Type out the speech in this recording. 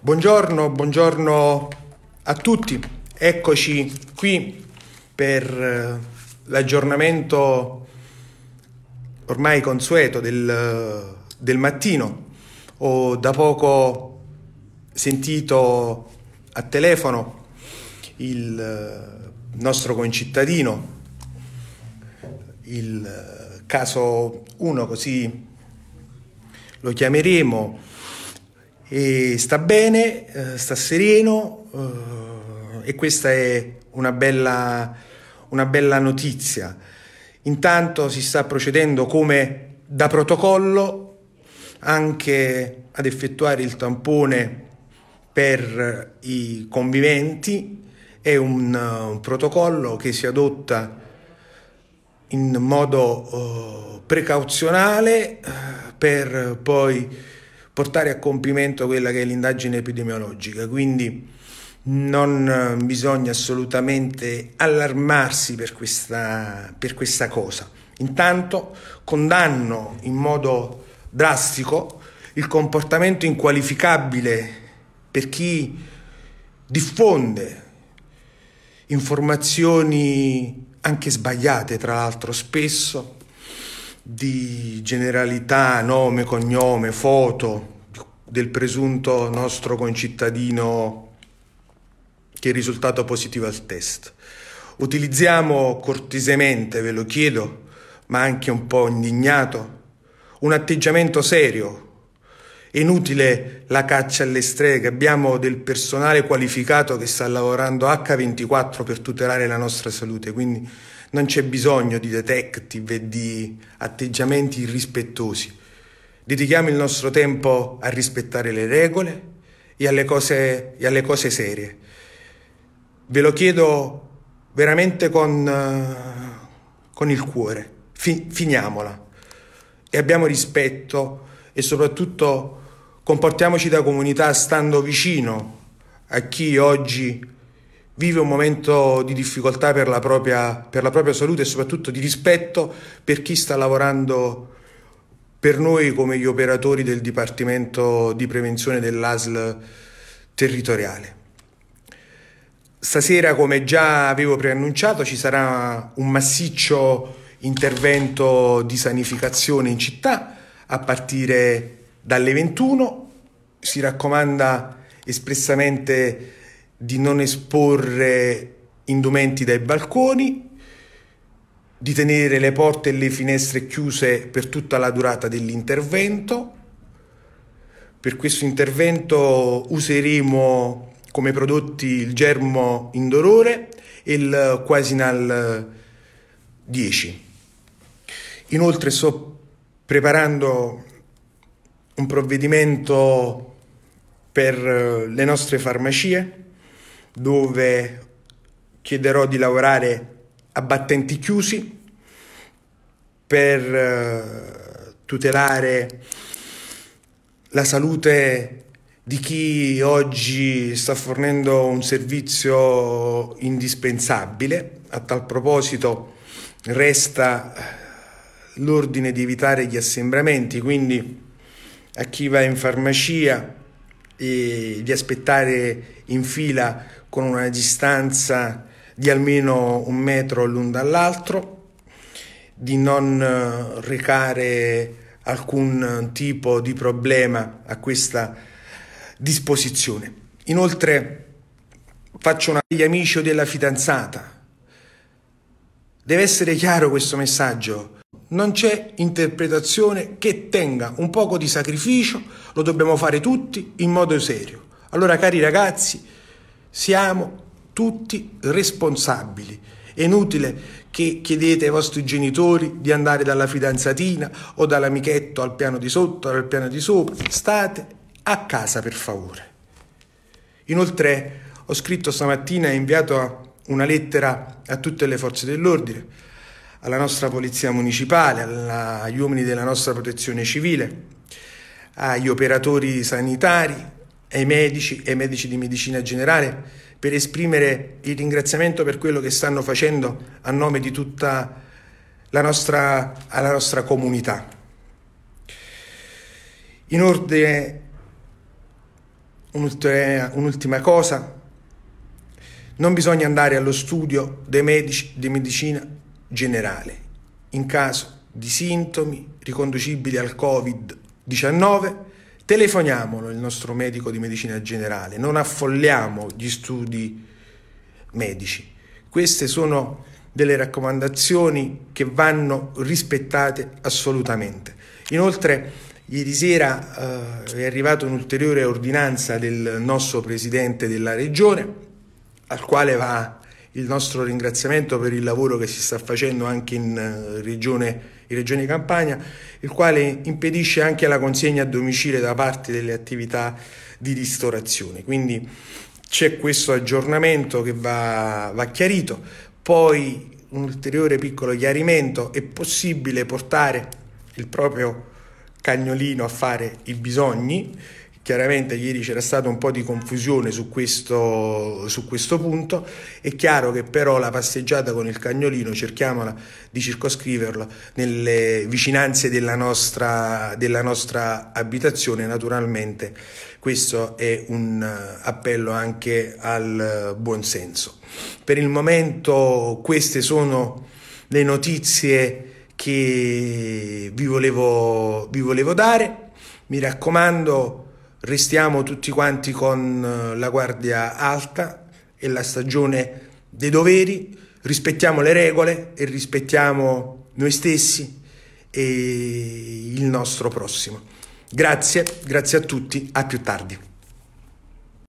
Buongiorno, buongiorno a tutti. Eccoci qui per eh, l'aggiornamento ormai consueto del, del mattino. Ho da poco sentito a telefono il eh, nostro concittadino, il eh, caso 1 così lo chiameremo e sta bene, eh, sta sereno eh, e questa è una bella, una bella notizia. Intanto si sta procedendo come da protocollo anche ad effettuare il tampone per i conviventi, è un, eh, un protocollo che si adotta in modo uh, precauzionale uh, per poi portare a compimento quella che è l'indagine epidemiologica. Quindi non eh, bisogna assolutamente allarmarsi per questa, per questa cosa. Intanto condanno in modo drastico il comportamento inqualificabile per chi diffonde informazioni anche sbagliate, tra l'altro spesso di generalità, nome, cognome, foto del presunto nostro concittadino che è risultato positivo al test. Utilizziamo cortesemente, ve lo chiedo, ma anche un po' indignato, un atteggiamento serio. È inutile la caccia alle streghe, abbiamo del personale qualificato che sta lavorando H24 per tutelare la nostra salute, quindi non c'è bisogno di detective e di atteggiamenti irrispettosi. Dedichiamo il nostro tempo a rispettare le regole e alle cose, e alle cose serie. Ve lo chiedo veramente con, eh, con il cuore. Fi- finiamola. E abbiamo rispetto e soprattutto comportiamoci da comunità stando vicino a chi oggi vive un momento di difficoltà per la propria, per la propria salute e soprattutto di rispetto per chi sta lavorando per noi come gli operatori del Dipartimento di Prevenzione dell'ASL territoriale. Stasera, come già avevo preannunciato, ci sarà un massiccio intervento di sanificazione in città a partire dalle 21. Si raccomanda espressamente di non esporre indumenti dai balconi, di tenere le porte e le finestre chiuse per tutta la durata dell'intervento. Per questo intervento useremo come prodotti il germo indorore e il Quasinal 10. Inoltre sto preparando un provvedimento per le nostre farmacie dove chiederò di lavorare a battenti chiusi per eh, tutelare la salute di chi oggi sta fornendo un servizio indispensabile. A tal proposito resta eh, l'ordine di evitare gli assembramenti, quindi a chi va in farmacia e di aspettare in fila con una distanza di almeno un metro l'un dall'altro, di non eh, recare alcun tipo di problema a questa disposizione. Inoltre faccio una agli amici o della fidanzata. Deve essere chiaro questo messaggio. Non c'è interpretazione che tenga un poco di sacrificio, lo dobbiamo fare tutti in modo serio. Allora cari ragazzi, siamo tutti responsabili. È inutile che chiedete ai vostri genitori di andare dalla fidanzatina o dall'amichetto al piano di sotto o al piano di sopra. State a casa per favore. Inoltre ho scritto stamattina e inviato una lettera a tutte le forze dell'ordine, alla nostra polizia municipale, alla, agli uomini della nostra protezione civile, agli operatori sanitari, ai medici e ai medici di medicina generale per esprimere il ringraziamento per quello che stanno facendo a nome di tutta la nostra, alla nostra comunità. In ordine, un'ultima cosa, non bisogna andare allo studio dei medici di medicina generale in caso di sintomi riconducibili al Covid-19 telefoniamolo il nostro medico di medicina generale, non affolliamo gli studi medici. Queste sono delle raccomandazioni che vanno rispettate assolutamente. Inoltre, ieri sera eh, è arrivata un'ulteriore ordinanza del nostro presidente della regione, al quale va il nostro ringraziamento per il lavoro che si sta facendo anche in eh, regione in Regione Campania, il quale impedisce anche la consegna a domicilio da parte delle attività di ristorazione. Quindi c'è questo aggiornamento che va, va chiarito. Poi un ulteriore piccolo chiarimento, è possibile portare il proprio cagnolino a fare i bisogni Chiaramente ieri c'era stata un po' di confusione su questo, su questo, punto, è chiaro che però la passeggiata con il cagnolino cerchiamola di circoscriverla nelle vicinanze della nostra, della nostra abitazione, naturalmente questo è un appello anche al buonsenso. Per il momento queste sono le notizie che vi volevo, vi volevo dare, mi raccomando restiamo tutti quanti con eh, la guardia alta e la stagione dei doveri, rispettiamo le regole e rispettiamo noi stessi e il nostro prossimo. Grazie, grazie a tutti, a più tardi.